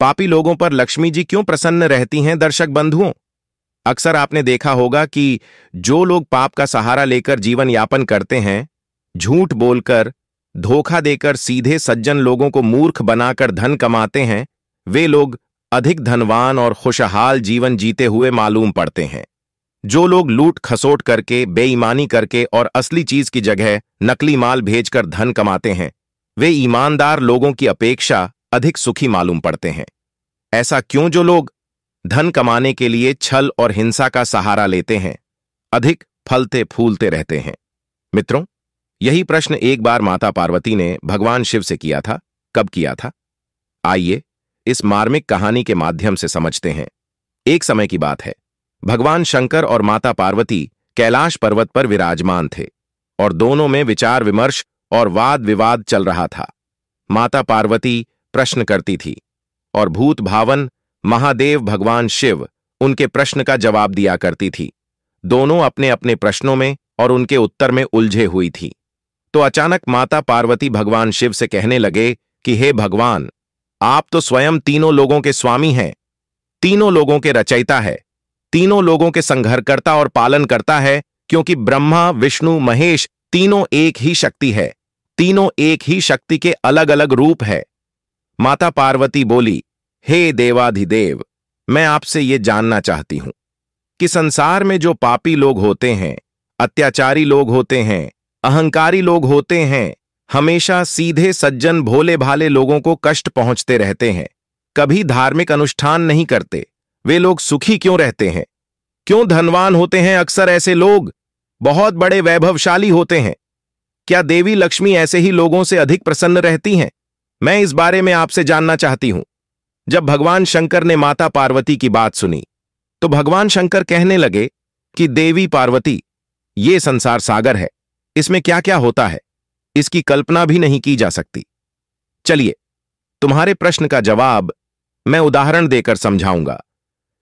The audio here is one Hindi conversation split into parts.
पापी लोगों पर लक्ष्मी जी क्यों प्रसन्न रहती हैं दर्शक बंधुओं अक्सर आपने देखा होगा कि जो लोग पाप का सहारा लेकर जीवन यापन करते हैं झूठ बोलकर धोखा देकर सीधे सज्जन लोगों को मूर्ख बनाकर धन कमाते हैं वे लोग अधिक धनवान और खुशहाल जीवन जीते हुए मालूम पड़ते हैं जो लोग लूट खसोट करके बेईमानी करके और असली चीज की जगह नकली माल भेजकर धन कमाते हैं वे ईमानदार लोगों की अपेक्षा अधिक सुखी मालूम पड़ते हैं ऐसा क्यों जो लोग धन कमाने के लिए छल और हिंसा का सहारा लेते हैं अधिक फलते फूलते रहते हैं मित्रों यही प्रश्न एक बार माता पार्वती ने भगवान शिव से किया था कब किया था आइए इस मार्मिक कहानी के माध्यम से समझते हैं एक समय की बात है भगवान शंकर और माता पार्वती कैलाश पर्वत पर विराजमान थे और दोनों में विचार विमर्श और वाद विवाद चल रहा था माता पार्वती प्रश्न करती थी और भूत भावन महादेव भगवान शिव उनके प्रश्न का जवाब दिया करती थी दोनों अपने अपने प्रश्नों में और उनके उत्तर में उलझे हुई थी तो अचानक माता पार्वती भगवान शिव से कहने लगे कि हे भगवान आप तो स्वयं तीनों लोगों के स्वामी हैं तीनों लोगों के रचयिता है तीनों लोगों के संघर्षकर्ता और पालन करता है क्योंकि ब्रह्मा विष्णु महेश तीनों एक ही शक्ति है तीनों एक ही शक्ति के अलग अलग रूप है माता पार्वती बोली हे देवाधिदेव मैं आपसे ये जानना चाहती हूं कि संसार में जो पापी लोग होते हैं अत्याचारी लोग होते हैं अहंकारी लोग होते हैं हमेशा सीधे सज्जन भोले भाले लोगों को कष्ट पहुंचते रहते हैं कभी धार्मिक अनुष्ठान नहीं करते वे लोग सुखी क्यों रहते हैं क्यों धनवान होते हैं अक्सर ऐसे लोग बहुत बड़े वैभवशाली होते हैं क्या देवी लक्ष्मी ऐसे ही लोगों से अधिक प्रसन्न रहती हैं मैं इस बारे में आपसे जानना चाहती हूं जब भगवान शंकर ने माता पार्वती की बात सुनी तो भगवान शंकर कहने लगे कि देवी पार्वती ये संसार सागर है इसमें क्या क्या होता है इसकी कल्पना भी नहीं की जा सकती चलिए तुम्हारे प्रश्न का जवाब मैं उदाहरण देकर समझाऊंगा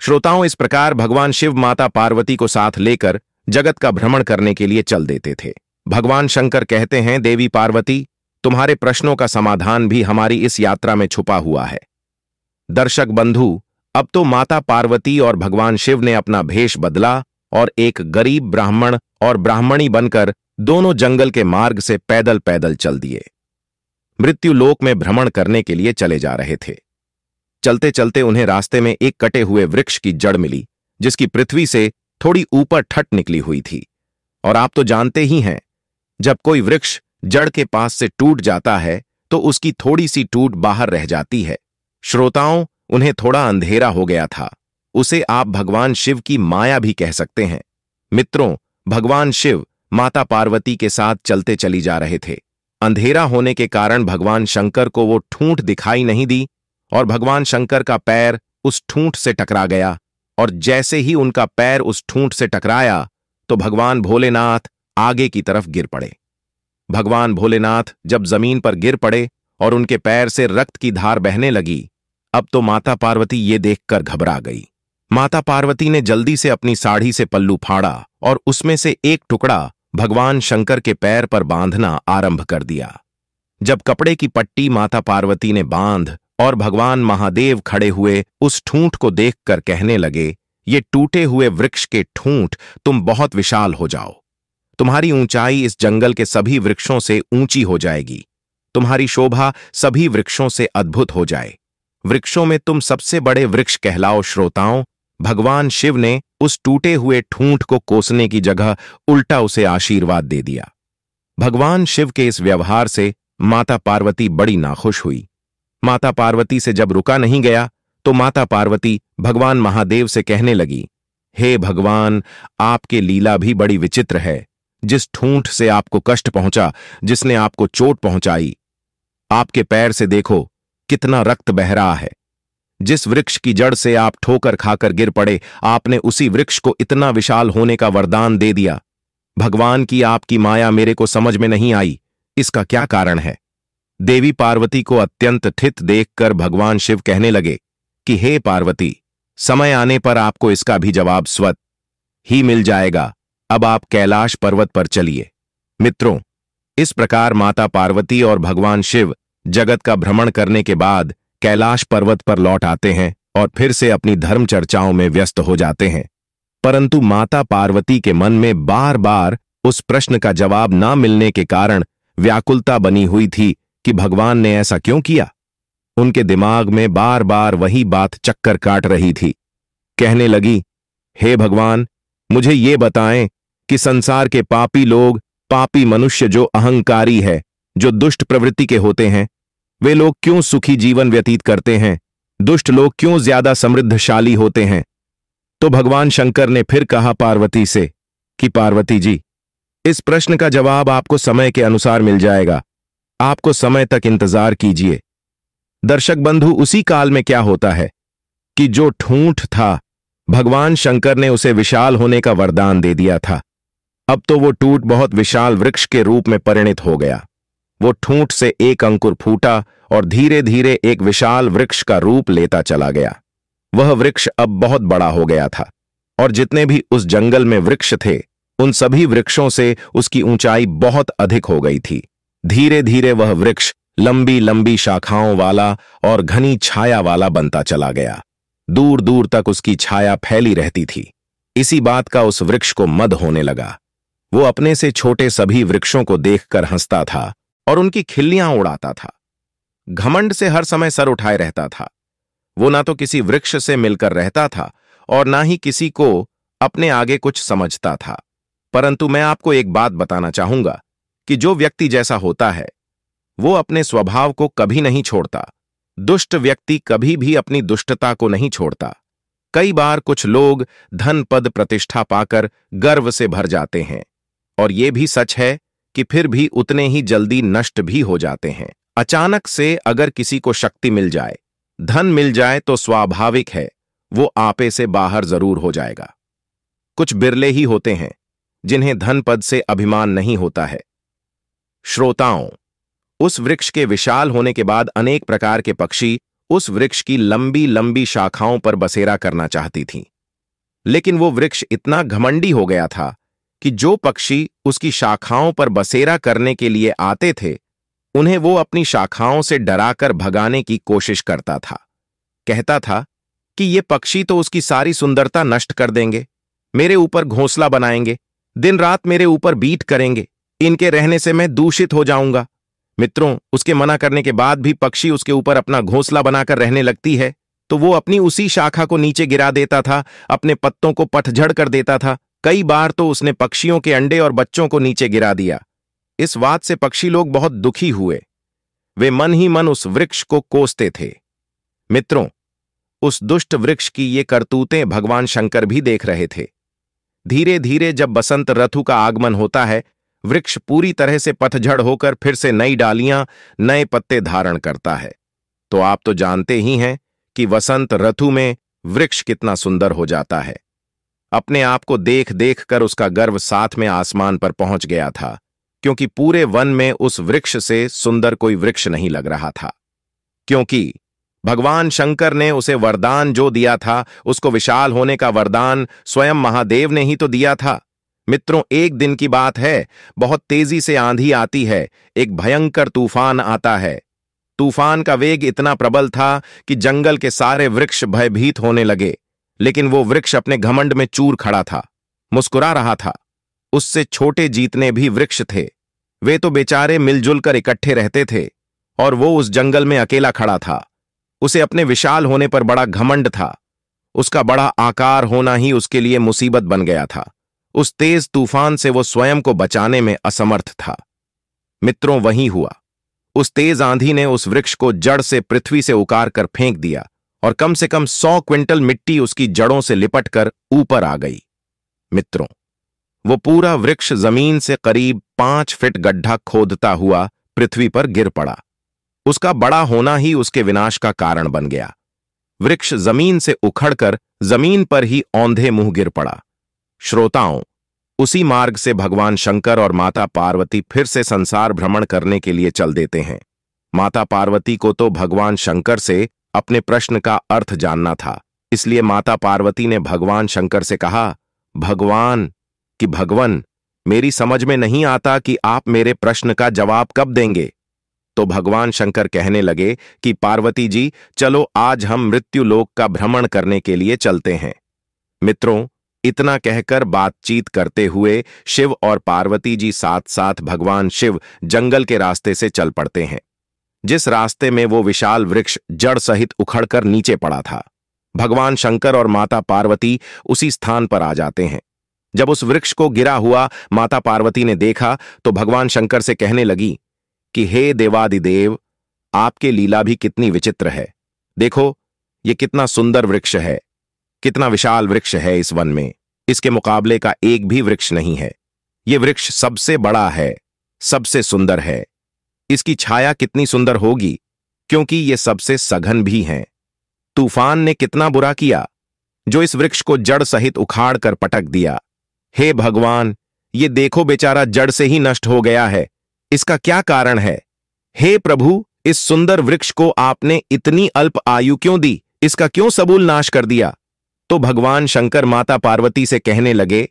श्रोताओं इस प्रकार भगवान शिव माता पार्वती को साथ लेकर जगत का भ्रमण करने के लिए चल देते थे भगवान शंकर कहते हैं देवी पार्वती तुम्हारे प्रश्नों का समाधान भी हमारी इस यात्रा में छुपा हुआ है दर्शक बंधु अब तो माता पार्वती और भगवान शिव ने अपना भेष बदला और एक गरीब ब्राह्मण और ब्राह्मणी बनकर दोनों जंगल के मार्ग से पैदल पैदल चल दिए मृत्यु लोक में भ्रमण करने के लिए चले जा रहे थे चलते चलते उन्हें रास्ते में एक कटे हुए वृक्ष की जड़ मिली जिसकी पृथ्वी से थोड़ी ऊपर ठट निकली हुई थी और आप तो जानते ही हैं जब कोई वृक्ष जड़ के पास से टूट जाता है तो उसकी थोड़ी सी टूट बाहर रह जाती है श्रोताओं उन्हें थोड़ा अंधेरा हो गया था उसे आप भगवान शिव की माया भी कह सकते हैं मित्रों भगवान शिव माता पार्वती के साथ चलते चली जा रहे थे अंधेरा होने के कारण भगवान शंकर को वो ठूंठ दिखाई नहीं दी और भगवान शंकर का पैर उस ठूंठ से टकरा गया और जैसे ही उनका पैर उस ठूंठ से टकराया तो भगवान भोलेनाथ आगे की तरफ गिर पड़े भगवान भोलेनाथ जब जमीन पर गिर पड़े और उनके पैर से रक्त की धार बहने लगी अब तो माता पार्वती ये देखकर घबरा गई माता पार्वती ने जल्दी से अपनी साड़ी से पल्लू फाड़ा और उसमें से एक टुकड़ा भगवान शंकर के पैर पर बांधना आरंभ कर दिया जब कपड़े की पट्टी माता पार्वती ने बांध और भगवान महादेव खड़े हुए उस ठूंठ को देखकर कहने लगे ये टूटे हुए वृक्ष के ठूंठ तुम बहुत विशाल हो जाओ तुम्हारी ऊंचाई इस जंगल के सभी वृक्षों से ऊंची हो जाएगी तुम्हारी शोभा सभी वृक्षों से अद्भुत हो जाए वृक्षों में तुम सबसे बड़े वृक्ष कहलाओ श्रोताओं भगवान शिव ने उस टूटे हुए ठूंठ को कोसने की जगह उल्टा उसे आशीर्वाद दे दिया भगवान शिव के इस व्यवहार से माता पार्वती बड़ी नाखुश हुई माता पार्वती से जब रुका नहीं गया तो माता पार्वती भगवान महादेव से कहने लगी हे भगवान आपके लीला भी बड़ी विचित्र है जिस ठूंठ से आपको कष्ट पहुंचा जिसने आपको चोट पहुंचाई आपके पैर से देखो कितना रक्त बह रहा है जिस वृक्ष की जड़ से आप ठोकर खाकर गिर पड़े आपने उसी वृक्ष को इतना विशाल होने का वरदान दे दिया भगवान की आपकी माया मेरे को समझ में नहीं आई इसका क्या कारण है देवी पार्वती को अत्यंत ठित देखकर भगवान शिव कहने लगे कि हे पार्वती समय आने पर आपको इसका भी जवाब स्वत ही मिल जाएगा अब आप कैलाश पर्वत पर चलिए मित्रों इस प्रकार माता पार्वती और भगवान शिव जगत का भ्रमण करने के बाद कैलाश पर्वत पर लौट आते हैं और फिर से अपनी धर्म चर्चाओं में व्यस्त हो जाते हैं परंतु माता पार्वती के मन में बार बार उस प्रश्न का जवाब ना मिलने के कारण व्याकुलता बनी हुई थी कि भगवान ने ऐसा क्यों किया उनके दिमाग में बार बार वही बात चक्कर काट रही थी कहने लगी हे भगवान मुझे ये बताएं कि संसार के पापी लोग पापी मनुष्य जो अहंकारी है जो दुष्ट प्रवृत्ति के होते हैं वे लोग क्यों सुखी जीवन व्यतीत करते हैं दुष्ट लोग क्यों ज्यादा समृद्धशाली होते हैं तो भगवान शंकर ने फिर कहा पार्वती से कि पार्वती जी इस प्रश्न का जवाब आपको समय के अनुसार मिल जाएगा आपको समय तक इंतजार कीजिए दर्शक बंधु उसी काल में क्या होता है कि जो ठूंठ था भगवान शंकर ने उसे विशाल होने का वरदान दे दिया था अब तो वो टूट बहुत विशाल वृक्ष के रूप में परिणित हो गया वो ठूंठ से एक अंकुर फूटा और धीरे धीरे एक विशाल वृक्ष का रूप लेता चला गया वह वृक्ष अब बहुत बड़ा हो गया था और जितने भी उस जंगल में वृक्ष थे उन सभी वृक्षों से उसकी ऊंचाई बहुत अधिक हो गई थी धीरे धीरे वह वृक्ष लंबी लंबी शाखाओं वाला और घनी छाया वाला बनता चला गया दूर दूर तक उसकी छाया फैली रहती थी इसी बात का उस वृक्ष को मद होने लगा वो अपने से छोटे सभी वृक्षों को देखकर हंसता था और उनकी खिल्लियां उड़ाता था घमंड से हर समय सर उठाए रहता था वो ना तो किसी वृक्ष से मिलकर रहता था और ना ही किसी को अपने आगे कुछ समझता था परंतु मैं आपको एक बात बताना चाहूंगा कि जो व्यक्ति जैसा होता है वो अपने स्वभाव को कभी नहीं छोड़ता दुष्ट व्यक्ति कभी भी अपनी दुष्टता को नहीं छोड़ता कई बार कुछ लोग धन पद प्रतिष्ठा पाकर गर्व से भर जाते हैं और ये भी सच है कि फिर भी उतने ही जल्दी नष्ट भी हो जाते हैं अचानक से अगर किसी को शक्ति मिल जाए धन मिल जाए तो स्वाभाविक है वो आपे से बाहर जरूर हो जाएगा कुछ बिरले ही होते हैं जिन्हें धन पद से अभिमान नहीं होता है श्रोताओं उस वृक्ष के विशाल होने के बाद अनेक प्रकार के पक्षी उस वृक्ष की लंबी लंबी शाखाओं पर बसेरा करना चाहती थीं। लेकिन वो वृक्ष इतना घमंडी हो गया था कि जो पक्षी उसकी शाखाओं पर बसेरा करने के लिए आते थे उन्हें वो अपनी शाखाओं से डराकर भगाने की कोशिश करता था कहता था कि ये पक्षी तो उसकी सारी सुंदरता नष्ट कर देंगे मेरे ऊपर घोंसला बनाएंगे दिन रात मेरे ऊपर बीट करेंगे इनके रहने से मैं दूषित हो जाऊंगा मित्रों उसके मना करने के बाद भी पक्षी उसके ऊपर अपना घोंसला बनाकर रहने लगती है तो वो अपनी उसी शाखा को नीचे गिरा देता था अपने पत्तों को पटझड़ कर देता था कई बार तो उसने पक्षियों के अंडे और बच्चों को नीचे गिरा दिया इस बात से पक्षी लोग बहुत दुखी हुए वे मन ही मन उस वृक्ष को कोसते थे मित्रों उस दुष्ट वृक्ष की ये करतूतें भगवान शंकर भी देख रहे थे धीरे धीरे जब बसंत रथु का आगमन होता है वृक्ष पूरी तरह से पथझड़ होकर फिर से नई डालियां नए पत्ते धारण करता है तो आप तो जानते ही हैं कि वसंत रथु में वृक्ष कितना सुंदर हो जाता है अपने आप को देख देख कर उसका गर्व साथ में आसमान पर पहुंच गया था क्योंकि पूरे वन में उस वृक्ष से सुंदर कोई वृक्ष नहीं लग रहा था क्योंकि भगवान शंकर ने उसे वरदान जो दिया था उसको विशाल होने का वरदान स्वयं महादेव ने ही तो दिया था मित्रों एक दिन की बात है बहुत तेजी से आंधी आती है एक भयंकर तूफान आता है तूफान का वेग इतना प्रबल था कि जंगल के सारे वृक्ष भयभीत होने लगे लेकिन वो वृक्ष अपने घमंड में चूर खड़ा था मुस्कुरा रहा था उससे छोटे जीतने भी वृक्ष थे वे तो बेचारे मिलजुल कर इकट्ठे रहते थे और वो उस जंगल में अकेला खड़ा था उसे अपने विशाल होने पर बड़ा घमंड था उसका बड़ा आकार होना ही उसके लिए मुसीबत बन गया था उस तेज तूफान से वो स्वयं को बचाने में असमर्थ था मित्रों वही हुआ उस तेज आंधी ने उस वृक्ष को जड़ से पृथ्वी से उकार कर फेंक दिया और कम से कम सौ क्विंटल मिट्टी उसकी जड़ों से लिपटकर ऊपर आ गई मित्रों वो पूरा वृक्ष जमीन से करीब पांच फिट गड्ढा खोदता हुआ पृथ्वी पर गिर पड़ा उसका बड़ा होना ही उसके विनाश का कारण बन गया वृक्ष जमीन से उखड़कर जमीन पर ही औंधे मुंह गिर पड़ा श्रोताओं उसी मार्ग से भगवान शंकर और माता पार्वती फिर से संसार भ्रमण करने के लिए चल देते हैं माता पार्वती को तो भगवान शंकर से अपने प्रश्न का अर्थ जानना था इसलिए माता पार्वती ने भगवान शंकर से कहा भगवान कि भगवान मेरी समझ में नहीं आता कि आप मेरे प्रश्न का जवाब कब देंगे तो भगवान शंकर कहने लगे कि पार्वती जी चलो आज हम मृत्यु लोक का भ्रमण करने के लिए चलते हैं मित्रों इतना कहकर बातचीत करते हुए शिव और पार्वती जी साथ साथ भगवान शिव जंगल के रास्ते से चल पड़ते हैं जिस रास्ते में वो विशाल वृक्ष जड़ सहित उखड़कर नीचे पड़ा था भगवान शंकर और माता पार्वती उसी स्थान पर आ जाते हैं जब उस वृक्ष को गिरा हुआ माता पार्वती ने देखा तो भगवान शंकर से कहने लगी कि हे देवादिदेव आपके लीला भी कितनी विचित्र है देखो ये कितना सुंदर वृक्ष है कितना विशाल वृक्ष है इस वन में इसके मुकाबले का एक भी वृक्ष नहीं है ये वृक्ष सबसे बड़ा है सबसे सुंदर है इसकी छाया कितनी सुंदर होगी क्योंकि ये सबसे सघन भी हैं तूफान ने कितना बुरा किया जो इस वृक्ष को जड़ सहित उखाड़ कर पटक दिया हे भगवान ये देखो बेचारा जड़ से ही नष्ट हो गया है इसका क्या कारण है हे प्रभु इस सुंदर वृक्ष को आपने इतनी अल्प आयु क्यों दी इसका क्यों सबूल नाश कर दिया तो भगवान शंकर माता पार्वती से कहने लगे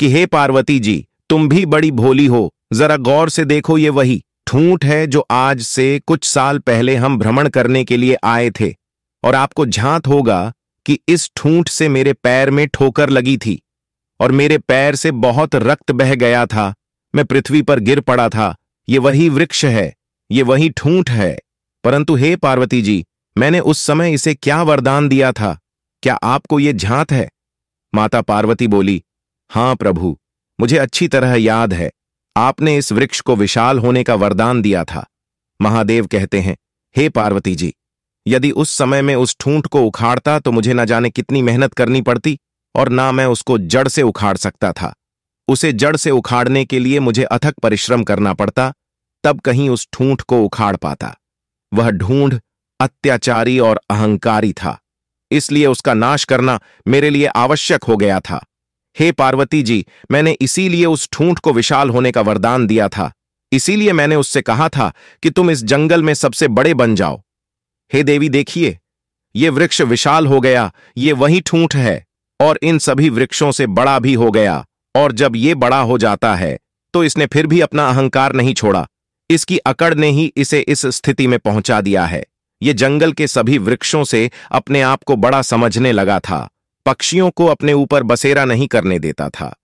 कि हे पार्वती जी तुम भी बड़ी भोली हो जरा गौर से देखो ये वही ठूंठ है जो आज से कुछ साल पहले हम भ्रमण करने के लिए आए थे और आपको झांत होगा कि इस ठूंठ से मेरे पैर में ठोकर लगी थी और मेरे पैर से बहुत रक्त बह गया था मैं पृथ्वी पर गिर पड़ा था ये वही वृक्ष है ये वही ठूंठ है परंतु हे पार्वती जी मैंने उस समय इसे क्या वरदान दिया था क्या आपको ये झांत है माता पार्वती बोली हां प्रभु मुझे अच्छी तरह याद है आपने इस वृक्ष को विशाल होने का वरदान दिया था महादेव कहते हैं हे पार्वती जी यदि उस समय में उस ठूंठ को उखाड़ता तो मुझे न जाने कितनी मेहनत करनी पड़ती और ना मैं उसको जड़ से उखाड़ सकता था उसे जड़ से उखाड़ने के लिए मुझे अथक परिश्रम करना पड़ता तब कहीं उस ठूंठ को उखाड़ पाता वह ढूंढ अत्याचारी और अहंकारी था इसलिए उसका नाश करना मेरे लिए आवश्यक हो गया था हे पार्वती जी मैंने इसीलिए उस ठूंठ को विशाल होने का वरदान दिया था इसीलिए मैंने उससे कहा था कि तुम इस जंगल में सबसे बड़े बन जाओ हे देवी देखिए ये वृक्ष विशाल हो गया ये वही ठूंठ है और इन सभी वृक्षों से बड़ा भी हो गया और जब ये बड़ा हो जाता है तो इसने फिर भी अपना अहंकार नहीं छोड़ा इसकी अकड़ ने ही इसे इस स्थिति में पहुंचा दिया है ये जंगल के सभी वृक्षों से अपने आप को बड़ा समझने लगा था पक्षियों को अपने ऊपर बसेरा नहीं करने देता था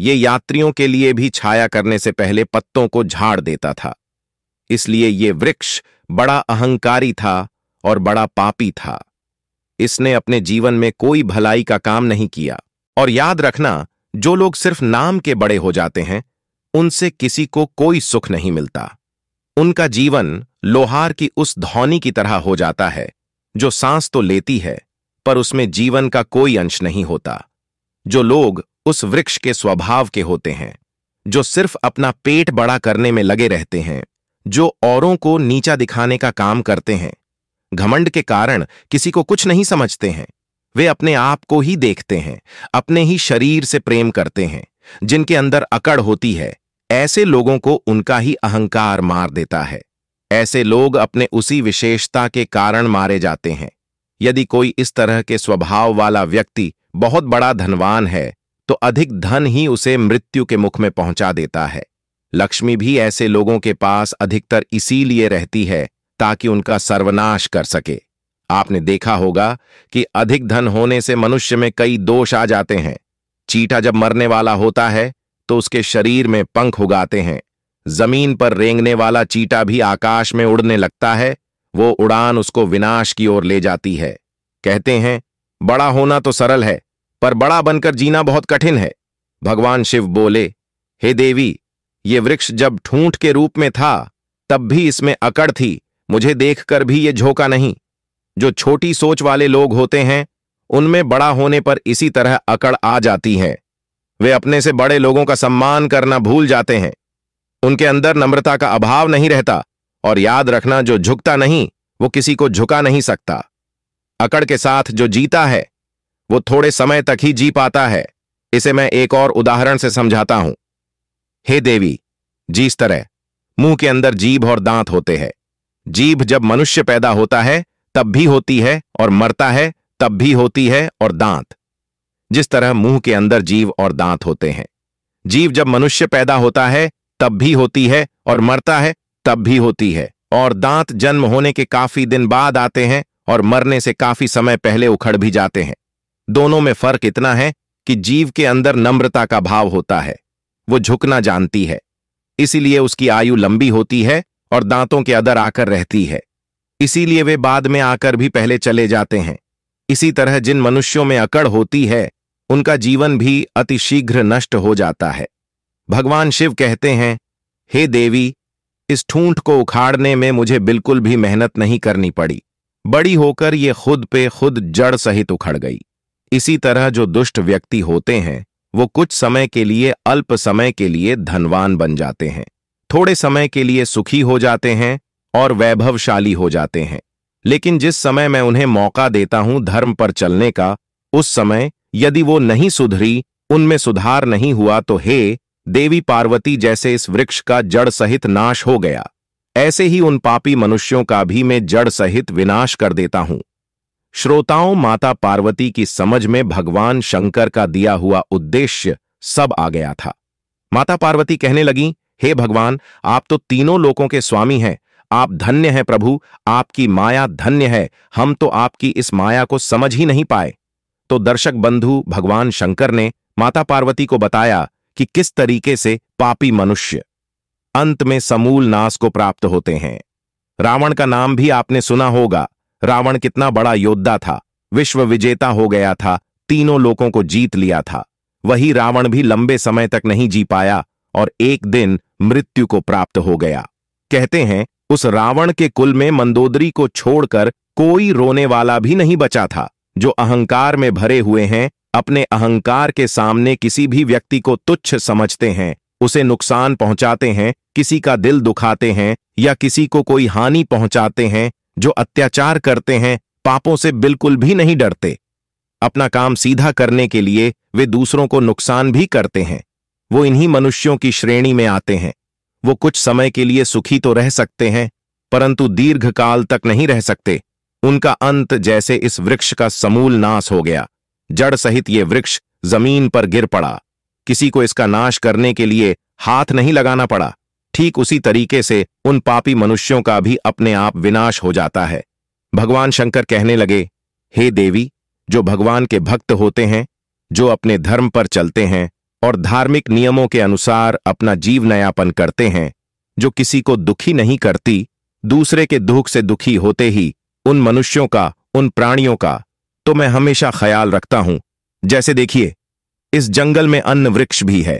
ये यात्रियों के लिए भी छाया करने से पहले पत्तों को झाड़ देता था इसलिए ये वृक्ष बड़ा अहंकारी था और बड़ा पापी था इसने अपने जीवन में कोई भलाई का काम नहीं किया और याद रखना जो लोग सिर्फ नाम के बड़े हो जाते हैं उनसे किसी को कोई सुख नहीं मिलता उनका जीवन लोहार की उस धौनी की तरह हो जाता है जो सांस तो लेती है पर उसमें जीवन का कोई अंश नहीं होता जो लोग उस वृक्ष के स्वभाव के होते हैं जो सिर्फ अपना पेट बड़ा करने में लगे रहते हैं जो औरों को नीचा दिखाने का काम करते हैं घमंड के कारण किसी को कुछ नहीं समझते हैं वे अपने आप को ही देखते हैं अपने ही शरीर से प्रेम करते हैं जिनके अंदर अकड़ होती है ऐसे लोगों को उनका ही अहंकार मार देता है ऐसे लोग अपने उसी विशेषता के कारण मारे जाते हैं यदि कोई इस तरह के स्वभाव वाला व्यक्ति बहुत बड़ा धनवान है तो अधिक धन ही उसे मृत्यु के मुख में पहुंचा देता है लक्ष्मी भी ऐसे लोगों के पास अधिकतर इसीलिए रहती है ताकि उनका सर्वनाश कर सके आपने देखा होगा कि अधिक धन होने से मनुष्य में कई दोष आ जाते हैं चीटा जब मरने वाला होता है तो उसके शरीर में पंख उगाते हैं जमीन पर रेंगने वाला चीटा भी आकाश में उड़ने लगता है वो उड़ान उसको विनाश की ओर ले जाती है कहते हैं बड़ा होना तो सरल है पर बड़ा बनकर जीना बहुत कठिन है भगवान शिव बोले हे देवी ये वृक्ष जब ठूंठ के रूप में था तब भी इसमें अकड़ थी मुझे देखकर भी ये झोंका नहीं जो छोटी सोच वाले लोग होते हैं उनमें बड़ा होने पर इसी तरह अकड़ आ जाती है वे अपने से बड़े लोगों का सम्मान करना भूल जाते हैं उनके अंदर नम्रता का अभाव नहीं रहता और याद रखना जो झुकता नहीं वो किसी को झुका नहीं सकता अकड़ के साथ जो जीता है वो थोड़े समय तक ही जी पाता है इसे मैं एक और उदाहरण से समझाता हूं हे देवी जिस तरह मुंह के अंदर जीभ और दांत होते हैं जीभ जब मनुष्य पैदा होता है तब भी होती है और मरता है तब भी होती है और दांत जिस तरह मुंह के अंदर जीव और दांत होते हैं जीव जब मनुष्य पैदा होता है तब भी होती है और मरता है तब भी होती है और दांत जन्म होने के काफी दिन बाद आते हैं और मरने से काफी समय पहले उखड़ भी जाते हैं दोनों में फर्क इतना है कि जीव के अंदर नम्रता का भाव होता है वो झुकना जानती है इसीलिए उसकी आयु लंबी होती है और दांतों के अदर आकर रहती है इसीलिए वे बाद में आकर भी पहले चले जाते हैं इसी तरह जिन मनुष्यों में अकड़ होती है उनका जीवन भी अतिशीघ्र नष्ट हो जाता है भगवान शिव कहते हैं हे देवी इस ठूंठ को उखाड़ने में मुझे बिल्कुल भी मेहनत नहीं करनी पड़ी बड़ी होकर ये खुद पे खुद जड़ सहित उखड़ गई इसी तरह जो दुष्ट व्यक्ति होते हैं वो कुछ समय के लिए अल्प समय के लिए धनवान बन जाते हैं थोड़े समय के लिए सुखी हो जाते हैं और वैभवशाली हो जाते हैं लेकिन जिस समय मैं उन्हें मौका देता हूं धर्म पर चलने का उस समय यदि वो नहीं सुधरी उनमें सुधार नहीं हुआ तो हे देवी पार्वती जैसे इस वृक्ष का जड़ सहित नाश हो गया ऐसे ही उन पापी मनुष्यों का भी मैं जड़ सहित विनाश कर देता हूं श्रोताओं माता पार्वती की समझ में भगवान शंकर का दिया हुआ उद्देश्य सब आ गया था माता पार्वती कहने लगी हे भगवान आप तो तीनों लोगों के स्वामी हैं आप धन्य हैं प्रभु आपकी माया धन्य है हम तो आपकी इस माया को समझ ही नहीं पाए तो दर्शक बंधु भगवान शंकर ने माता पार्वती को बताया कि किस तरीके से पापी मनुष्य अंत में समूल नाश को प्राप्त होते हैं रावण का नाम भी आपने सुना होगा रावण कितना बड़ा योद्धा था विश्व विजेता हो गया था तीनों लोगों को जीत लिया था वही रावण भी लंबे समय तक नहीं जी पाया और एक दिन मृत्यु को प्राप्त हो गया कहते हैं उस रावण के कुल में मंदोदरी को छोड़कर कोई रोने वाला भी नहीं बचा था जो अहंकार में भरे हुए हैं अपने अहंकार के सामने किसी भी व्यक्ति को तुच्छ समझते हैं उसे नुकसान पहुंचाते हैं किसी का दिल दुखाते हैं या किसी को कोई हानि पहुंचाते हैं जो अत्याचार करते हैं पापों से बिल्कुल भी नहीं डरते अपना काम सीधा करने के लिए वे दूसरों को नुकसान भी करते हैं वो इन्हीं मनुष्यों की श्रेणी में आते हैं वो कुछ समय के लिए सुखी तो रह सकते हैं परंतु दीर्घकाल तक नहीं रह सकते उनका अंत जैसे इस वृक्ष का समूल नाश हो गया जड़ सहित ये वृक्ष जमीन पर गिर पड़ा किसी को इसका नाश करने के लिए हाथ नहीं लगाना पड़ा ठीक उसी तरीके से उन पापी मनुष्यों का भी अपने आप विनाश हो जाता है भगवान शंकर कहने लगे हे देवी जो भगवान के भक्त होते हैं जो अपने धर्म पर चलते हैं और धार्मिक नियमों के अनुसार अपना जीव नयापन करते हैं जो किसी को दुखी नहीं करती दूसरे के दुख से दुखी होते ही उन मनुष्यों का उन प्राणियों का तो मैं हमेशा ख्याल रखता हूं जैसे देखिए इस जंगल में अन्न वृक्ष भी है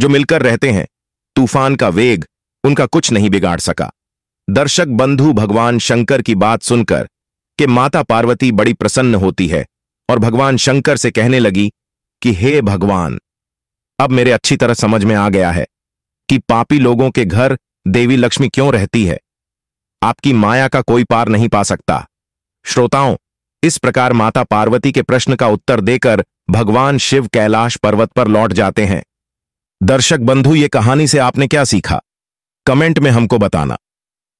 जो मिलकर रहते हैं तूफान का वेग उनका कुछ नहीं बिगाड़ सका दर्शक बंधु भगवान शंकर की बात सुनकर कि माता पार्वती बड़ी प्रसन्न होती है और भगवान शंकर से कहने लगी कि हे भगवान अब मेरे अच्छी तरह समझ में आ गया है कि पापी लोगों के घर देवी लक्ष्मी क्यों रहती है आपकी माया का कोई पार नहीं पा सकता श्रोताओं इस प्रकार माता पार्वती के प्रश्न का उत्तर देकर भगवान शिव कैलाश पर्वत पर लौट जाते हैं दर्शक बंधु ये कहानी से आपने क्या सीखा कमेंट में हमको बताना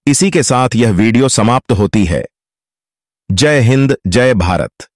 इसी के साथ यह वीडियो समाप्त होती है जय हिंद जय भारत